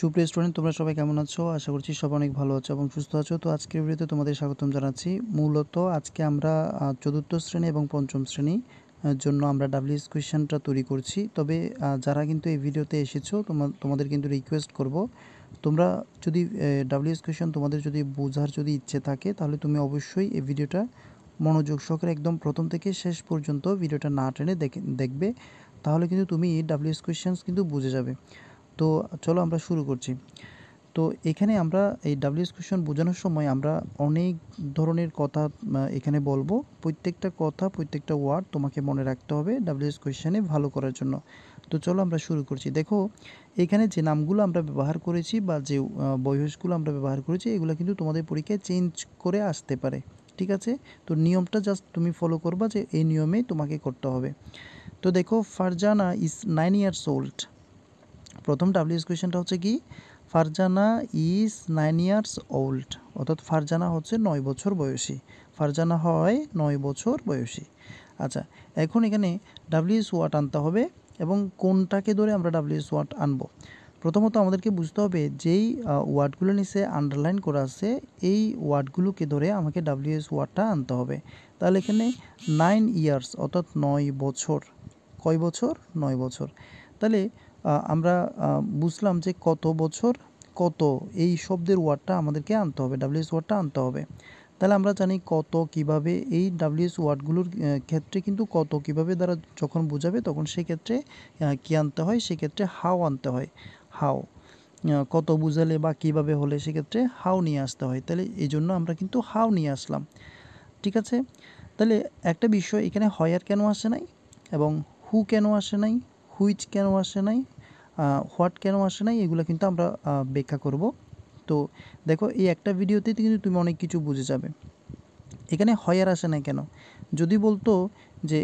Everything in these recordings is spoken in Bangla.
সুপ্রিয় স্টুডেন্ট তোমরা সবাই কেমন আছো আশা করছি সব অনেক ভালো আছো এবং সুস্থ আছো তো আজকের ভিডিওতে তোমাদের স্বাগতম জানাচ্ছি মূলত আজকে আমরা চতুর্থ শ্রেণী এবং পঞ্চম শ্রেণী জন্য আমরা ডাব্লিউএস কোয়েশনটা তৈরি করছি তবে যারা কিন্তু এই ভিডিওতে এসেছো তোমাদের কিন্তু রিকোয়েস্ট করব তোমরা যদি ডাব্লিউএস কোয়েশন তোমাদের যদি বোঝার যদি ইচ্ছে থাকে তাহলে তুমি অবশ্যই এই ভিডিওটা মনোযোগ সহকারে একদম প্রথম থেকে শেষ পর্যন্ত ভিডিওটা না টেনে দেখবে তাহলে কিন্তু তুমি ডাব্লিউএস কোয়েশনস কিন্তু বুঝে যাবে তো চলো আমরা শুরু করছি তো এখানে আমরা এই ডাব্লিউএস কোয়েশন বোঝানোর সময় আমরা অনেক ধরনের কথা এখানে বলবো প্রত্যেকটা কথা প্রত্যেকটা ওয়ার্ড তোমাকে মনে রাখতে হবে ডাব্লিউএস কোয়েশনে ভালো করার জন্য তো চলো আমরা শুরু করছি দেখো এখানে যে নামগুলো আমরা ব্যবহার করেছি বা যে বয়সগুলো আমরা ব্যবহার করেছি এগুলো কিন্তু তোমাদের পরীক্ষায় চেঞ্জ করে আসতে পারে ঠিক আছে তো নিয়মটা জাস্ট তুমি ফলো করবা যে এই নিয়মে তোমাকে করতে হবে তো দেখো Farzana is nine years old প্রথম ডাব্লিউএস কোয়েশনটা হচ্ছে কি Farzana is nine years old অর্থাৎ ফারজানা হচ্ছে নয় বছর বয়সী ফারজানা হয় নয় বছর বয়সী আচ্ছা এখন এখানে ডাব্লিউএস ওয়াট আনতে হবে এবং কোনটাকে ধরে আমরা ডাব্লিউএস ওয়াট আনব প্রথমত আমাদেরকে বুঝতে হবে যেই ওয়ার্ডগুলো নিচে আন্ডারলাইন করা আছে এই ওয়ার্ডগুলোকে ধরে আমাকে ডাব্লিউএস ওয়ার্ডটা আনতে হবে তাহলে এখানে নাইন ইয়ার্স অর্থাৎ নয় বছর কয় বছর নয় বছর তাহলে আমরা বুঝলাম যে কত বছর কত এই শব্দের ওয়ার্ডটা আমাদেরকে আনতে হবে ডাব্লিউএস ওয়ার্ডটা আনতে হবে তাহলে আমরা জানি কত কিভাবে এই ডাব্লিউএস ওয়ার্ডগুলোর ক্ষেত্রে কিন্তু কত কিভাবে দ্বারা যখন বোঝাবে তখন সেক্ষেত্রে কী আনতে হয় সেক্ষেত্রে হাও আনতে হয় হাও কত বুঝালে বা কিভাবে হলে সেক্ষেত্রে হাও নিয়ে আসতে হয় তাহলে এই জন্য আমরা কিন্তু হাও নিয়ে আসলাম ঠিক আছে তাহলে একটা বিষয় এখানে হয়ার কেন আসে নাই এবং হু কেন আসে নাই হুইচ কেন আসে নাই হোয়াট কেন আসে নাই এগুলো কিন্তু আমরা ব্যাখ্যা করব তো দেখো এই একটা ভিডিওতে কিন্তু তুমি অনেক কিছু বুঝে যাবে এখানে হয়ার আসে না কেন যদি বলতো যে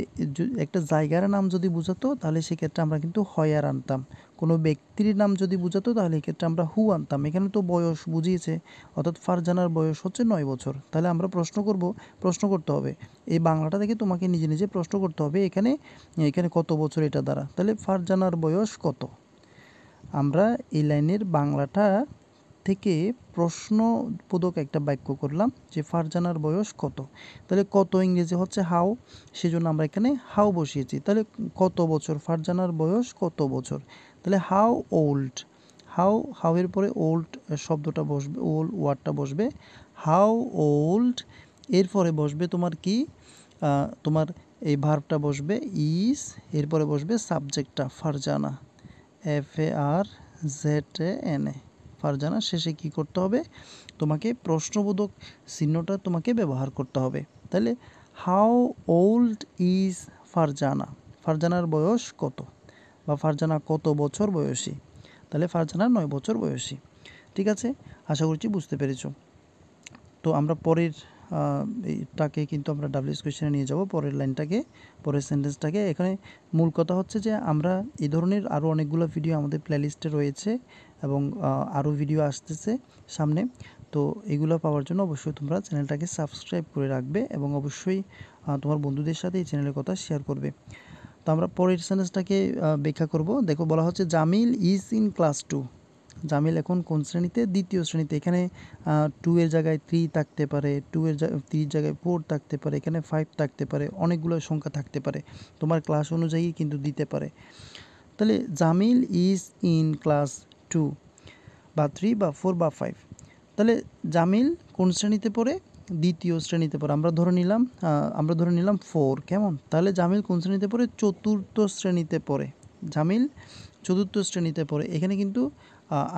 একটা জায়গার নাম যদি বোঝাতো তাহলে সেক্ষেত্রে আমরা কিন্তু হয়ার আনতাম কোনো ব্যক্তির নাম যদি বোঝাতো তাহলে এক্ষেত্রে আমরা হু আনতাম এখানে তো বয়স বুঝিয়েছে অর্থাৎ ফারজানার বয়স হচ্ছে নয় বছর তাহলে আমরা প্রশ্ন করব প্রশ্ন করতে হবে এই বাংলাটা থেকে তোমাকে নিজে নিজে প্রশ্ন করতে হবে এখানে এখানে কত বছর এটা দ্বারা তাহলে ফারজানার বয়স কত আমরা এই লাইনের বাংলাটা থেকে প্রশ্নবোধক একটা বাক্য করলাম যে ফারজানার বয়স কত তাহলে কত ইংরেজি হচ্ছে হাউ সেজন্য আমরা এখানে হাউ বসিয়েছি তাহলে কত বছর ফারজানার বয়স কত বছর তাহলে হাউ ওল্ড হাউ এর পরে ওল্ড শব্দটা বসবে ওল্ড ওয়ার্ডটা বসবে হাউ ওল্ড এরপরে বসবে তোমার কি তোমার এই ভার্বটা বসবে ইস এরপরে বসবে সাবজেক্টটা Farzana F A R Z A N A Farzana শেষে কি করতে হবে তোমাকে প্রশ্নবোধক চিহ্নটা তোমাকে ব্যবহার করতে হবে তাহলে হাউ ওল্ড ইজ ফারজানা ফারজানার বয়স কত বা ফারজানা কত বছর বয়সী তাহলে ফারজানা নয় বছর বয়সী ঠিক আছে আশা করছি বুঝতে পেরেছ তো আমরা পরের এটাকে কিন্তু আমরা ডাব্লিউ কোয়েশনে নিয়ে যাব পরের লাইনটাকে পরের সেন্টেন্সটাকে এখানে মূল কথা হচ্ছে যে আমরা এই ধরনের আরও অনেকগুলো ভিডিও আমাদের প্লেলিস্টে রয়েছে এবং আরও ভিডিও আসতেছে সামনে তো এগুলো পাওয়ার জন্য অবশ্যই তোমরা চ্যানেলটাকে সাবস্ক্রাইব করে রাখবে এবং অবশ্যই তোমার বন্ধুদের সাথে এই চ্যানেলের কথা শেয়ার করবে তো আমরা পরের সেন্টেন্সটাকে ব্যাখ্যা করব দেখো বলা হচ্ছে Jamil is in class two Jamil এখন কোন শ্রেণীতে দ্বিতীয় শ্রেণীতে এখানে টু এর জায়গায় থ্রি থাকতে পারে টু এর থ্রির জায়গায় ফোর থাকতে পারে এখানে ফাইভ থাকতে পারে অনেকগুলো সংখ্যা থাকতে পারে তোমার ক্লাস অনুযায়ী কিন্তু দিতে পারে তাহলে Jamil is in class two বা থ্রি বা ফোর বা ফাইভ তাহলে জামিল কোন শ্রেণীতে পড়ে দ্বিতীয় শ্রেণীতে পড়ে আমরা ধরে নিলাম আমরা ধরে নিলাম ফোর কেমন তাহলে জামিল কোন শ্রেণীতে পড়ে চতুর্থ শ্রেণীতে পড়ে জামিল চতুর্থ শ্রেণীতে পড়ে এখানে কিন্তু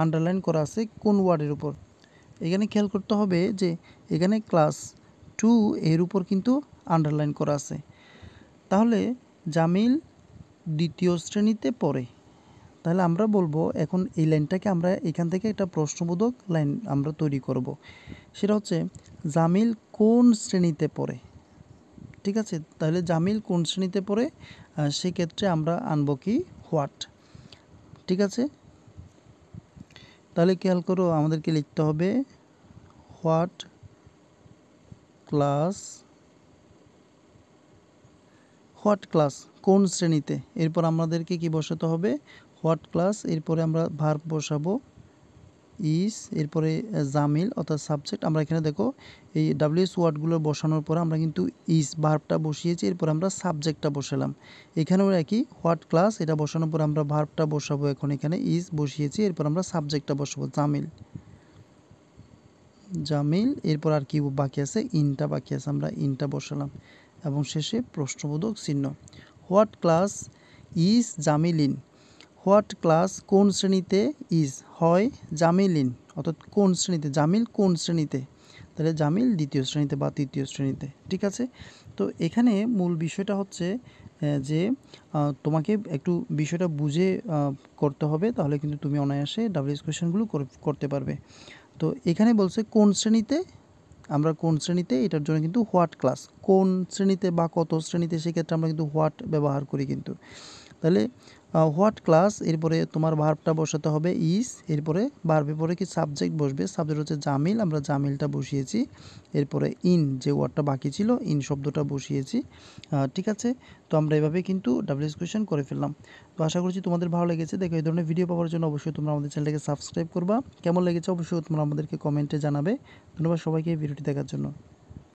আন্ডারলাইন করা আছে কোন ওয়ার্ডের উপর এখানে খেয়াল করতে হবে যে এখানে ক্লাস টু এর উপর কিন্তু আন্ডারলাইন করা আছে তাহলে জামিল দ্বিতীয় শ্রেণীতে পড়ে তাহলে আমরা বলবো এখন এই লাইনটাকে আমরা এখান থেকে একটা প্রশ্নবোধক লাইন আমরা তৈরি করব। সেটা হচ্ছে জামিল কোন শ্রেণীতে পড়ে ঠিক আছে তাহলে জামিল কোন শ্রেণীতে পড়ে সেক্ষেত্রে আমরা আনব কি হোয়াট ঠিক আছে তাহলে খেয়াল করো আমাদেরকে লিখতে হবে হোয়াট ক্লাস হোয়াট ক্লাস কোন শ্রেণীতে এরপর আমাদেরকে কি বসাতে হবে হোয়াট ক্লাস এরপরে আমরা ভার্ব বসাবো ইস এরপরে জামিল অর্থাৎ সাবজেক্ট আমরা এখানে দেখো এই ডাব্লিউএস ওয়ার্ডগুলো বসানোর পর আমরা কিন্তু ইস ভার্বটা বসিয়েছি এরপর আমরা সাবজেক্টটা বসালাম এখানেও একই হোয়াট ক্লাস এটা বসানোর পর আমরা ভার্বটা বসাবো এখন এখানে ইস বসিয়েছি এরপর আমরা সাবজেক্টটা বসাবো জামিল জামিল এরপর আর কি বাকি আছে ইনটা বাকি আছে আমরা ইনটা বসালাম এবং শেষে প্রশ্নবোধক চিহ্ন what class is Jamil in what class কোন শ্রেণীতে ইজ হয় জামিল ইন অর্থাৎ কোন শ্রেণীতে জামিল কোন শ্রেণীতে তাহলে জামিল দ্বিতীয় শ্রেণীতে বা তৃতীয় শ্রেণীতে ঠিক আছে তো এখানে মূল বিষয়টা হচ্ছে যে তোমাকে একটু বিষয়টা বুঝে করতে হবে তাহলে কিন্তু তুমি অনায়াসে ডাব্লিউএস কোয়েশনগুলো করতে পারবে তো এখানে বলছে কোন শ্রেণীতে আমরা কোন শ্রেণীতে এটার জন্য কিন্তু হোয়াট ক্লাস কোন শ্রেণীতে বা কত শ্রেণীতে সেক্ষেত্রে আমরা কিন্তু হোয়াট ব্যবহার করি কিন্তু তাহলে হোয়াট ক্লাস এরপরে তোমার ভার্বটা বসাতে হবে ইস এরপরে ভার্বের পরে কি সাবজেক্ট বসবে সাবজেক্ট হচ্ছে জামিল আমরা জামিলটা বসিয়েছি এরপরে ইন যে ওয়ার্ডটা বাকি ছিল ইন শব্দটা বসিয়েছি ঠিক আছে তো আমরা এভাবে কিন্তু ডাব্লিউএস কোয়েশন করে ফেললাম তো আশা করছি তোমাদের ভালো লেগেছে দেখো এই ধরনের ভিডিও পাওয়ার জন্য অবশ্যই তোমরা আমাদের চ্যানেলটাকে সাবস্ক্রাইব করবা কেমন লেগেছে অবশ্যই তোমরা আমাদেরকে কমেন্টে জানাবে ধন্যবাদ সবাইকে ভিডিওটি দেখার জন্য